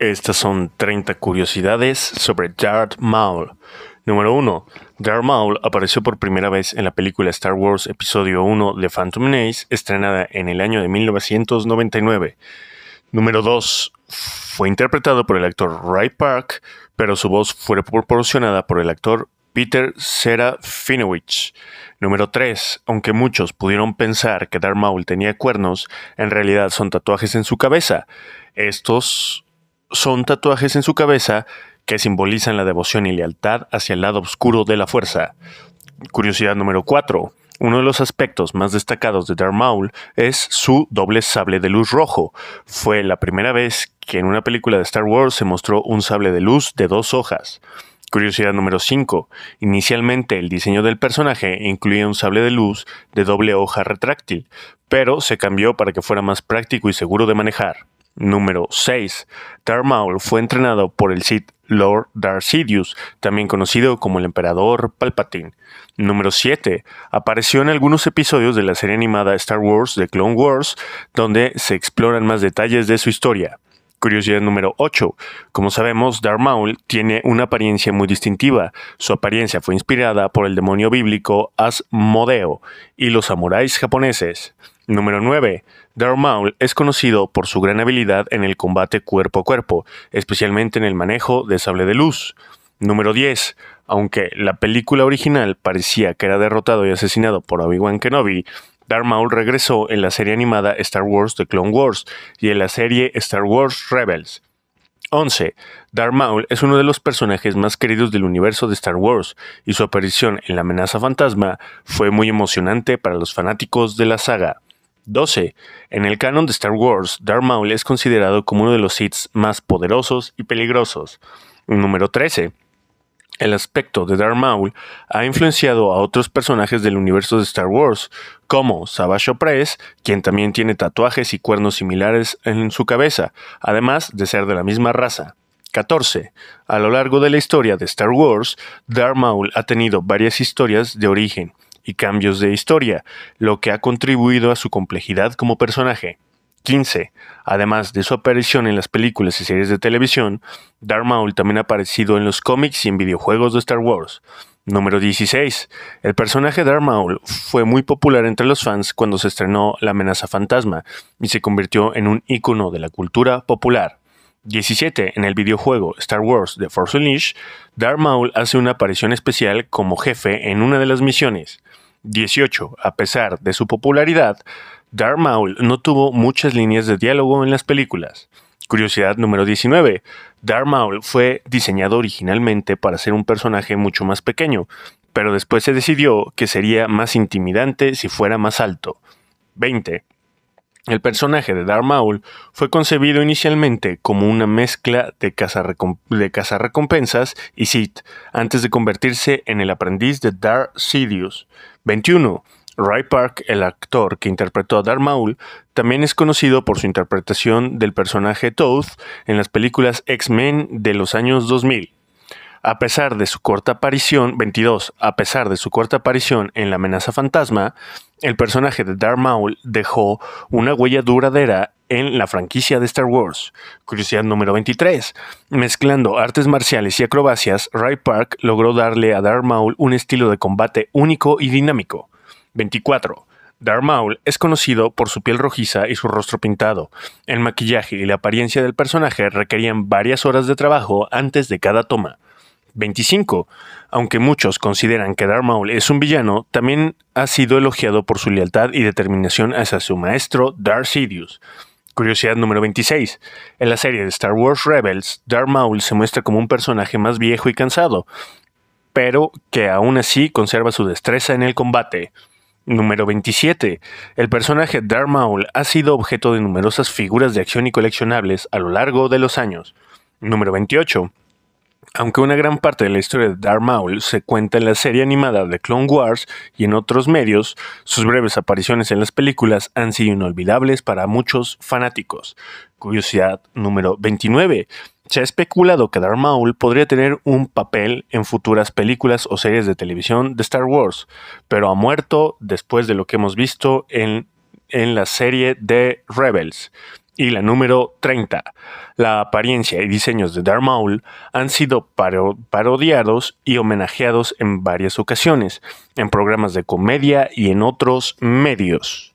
Estas son 30 curiosidades sobre Darth Maul. Número 1. Darth Maul apareció por primera vez en la película Star Wars Episodio 1 de Phantom Menace, estrenada en el año de 1999. Número 2. Fue interpretado por el actor Ray Park, pero su voz fue proporcionada por el actor Peter Serafinovich. Número 3. Aunque muchos pudieron pensar que Darth Maul tenía cuernos, en realidad son tatuajes en su cabeza. Estos son tatuajes en su cabeza que simbolizan la devoción y lealtad hacia el lado oscuro de la fuerza. Curiosidad número 4. Uno de los aspectos más destacados de Darth Maul es su doble sable de luz rojo. Fue la primera vez que en una película de Star Wars se mostró un sable de luz de dos hojas. Curiosidad número 5. Inicialmente el diseño del personaje incluía un sable de luz de doble hoja retráctil, pero se cambió para que fuera más práctico y seguro de manejar. Número 6. Darth Maul fue entrenado por el Sith Lord Darth Sidious, también conocido como el Emperador Palpatine. Número 7. Apareció en algunos episodios de la serie animada Star Wars The Clone Wars, donde se exploran más detalles de su historia. Curiosidad número 8. Como sabemos, Darth Maul tiene una apariencia muy distintiva. Su apariencia fue inspirada por el demonio bíblico Asmodeo y los samuráis japoneses. Número 9. Darth Maul es conocido por su gran habilidad en el combate cuerpo a cuerpo, especialmente en el manejo de sable de luz. Número 10. Aunque la película original parecía que era derrotado y asesinado por Obi-Wan Kenobi, Darth Maul regresó en la serie animada Star Wars The Clone Wars y en la serie Star Wars Rebels. 11. Darth Maul es uno de los personajes más queridos del universo de Star Wars y su aparición en La amenaza fantasma fue muy emocionante para los fanáticos de la saga. 12. En el canon de Star Wars, Darth Maul es considerado como uno de los Sith más poderosos y peligrosos. Número 13. El aspecto de Darth Maul ha influenciado a otros personajes del universo de Star Wars, como Savage Press, quien también tiene tatuajes y cuernos similares en su cabeza, además de ser de la misma raza. 14. A lo largo de la historia de Star Wars, Darth Maul ha tenido varias historias de origen y cambios de historia, lo que ha contribuido a su complejidad como personaje. 15. Además de su aparición en las películas y series de televisión, Darth Maul también ha aparecido en los cómics y en videojuegos de Star Wars. Número 16. El personaje Darth Maul fue muy popular entre los fans cuando se estrenó La amenaza fantasma y se convirtió en un ícono de la cultura popular. 17. En el videojuego Star Wars The Force Unleashed, Darth Maul hace una aparición especial como jefe en una de las misiones. 18. A pesar de su popularidad, Darth Maul no tuvo muchas líneas de diálogo en las películas. Curiosidad número 19. Darth Maul fue diseñado originalmente para ser un personaje mucho más pequeño, pero después se decidió que sería más intimidante si fuera más alto. 20. El personaje de Darth Maul fue concebido inicialmente como una mezcla de, cazarrecompensas y Sith, antes de convertirse en el aprendiz de Darth Sidious. 21. Ray Park, el actor que interpretó a Darth Maul, también es conocido por su interpretación del personaje Toad en las películas X-Men de los años 2000. A pesar de su corta aparición, 22, a pesar de su corta aparición en La amenaza fantasma, el personaje de Darth Maul dejó una huella duradera en la franquicia de Star Wars. Curiosidad número 23. Mezclando artes marciales y acrobacias, Ray Park logró darle a Darth Maul un estilo de combate único y dinámico. 24. Darth Maul es conocido por su piel rojiza y su rostro pintado. El maquillaje y la apariencia del personaje requerían varias horas de trabajo antes de cada toma. 25. Aunque muchos consideran que Darth Maul es un villano, también ha sido elogiado por su lealtad y determinación hacia su maestro Darth Sidious. Curiosidad número 26. En la serie de Star Wars Rebels, Darth Maul se muestra como un personaje más viejo y cansado, pero que aún así conserva su destreza en el combate. Número 27. El personaje Darth Maul ha sido objeto de numerosas figuras de acción y coleccionables a lo largo de los años. Número 28. Aunque una gran parte de la historia de Darth Maul se cuenta en la serie animada de Clone Wars y en otros medios, sus breves apariciones en las películas han sido inolvidables para muchos fanáticos. Curiosidad número 29. Se ha especulado que Darth Maul podría tener un papel en futuras películas o series de televisión de Star Wars, pero ha muerto después de lo que hemos visto en, en la serie de Rebels y la número 30. La apariencia y diseños de Darth Maul han sido parodiados y homenajeados en varias ocasiones, en programas de comedia y en otros medios.